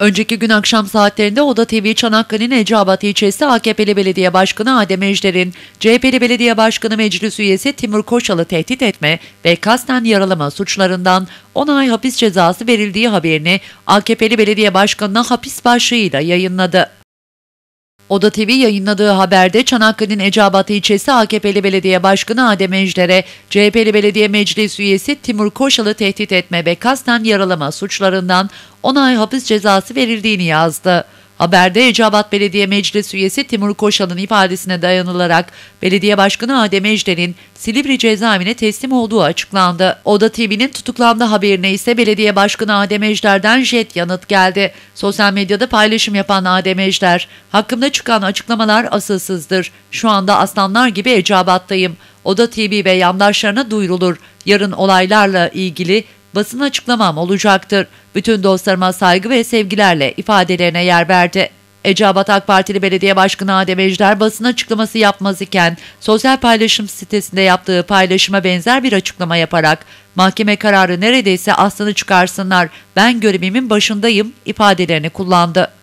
Önceki gün akşam saatlerinde Oda TV Çanakkale'nin Eceabat ilçesi AKP'li belediye başkanı Adem Ejder'in CHP'li belediye başkanı meclis üyesi Timur Koçal'ı tehdit etme ve kasten yaralama suçlarından 10 ay hapis cezası verildiği haberini AKP'li belediye başkanına hapis başlığıyla yayınladı. Oda TV yayınladığı haberde Çanakkale'nin Eceabat ilçesi AKP'li belediye başkanı Adem Ejder'e CHP'li belediye meclis üyesi Timur Koşal'ı tehdit etme ve kasten yaralama suçlarından 10 ay hapis cezası verildiğini yazdı. Haberde Ecabat Belediye Meclis üyesi Timur Koşal'ın ifadesine dayanılarak Belediye Başkanı Adem Ejder'in Silivri cezaevine teslim olduğu açıklandı. Oda TV'nin tutuklandı haberine ise Belediye Başkanı Adem Ejder'den jet yanıt geldi. Sosyal medyada paylaşım yapan Adem Ejder, hakkımda çıkan açıklamalar asılsızdır. Şu anda aslanlar gibi ecabattayım. Oda TV ve yandaşlarına duyurulur. Yarın olaylarla ilgili basın açıklamam olacaktır. Bütün dostlarıma saygı ve sevgilerle ifadelerine yer verdi. Ecabat AK Partili Belediye Başkanı Adem Ejder basın açıklaması yapmaz iken sosyal paylaşım sitesinde yaptığı paylaşıma benzer bir açıklama yaparak mahkeme kararı neredeyse aslını çıkarsınlar ben görevimin başındayım ifadelerini kullandı.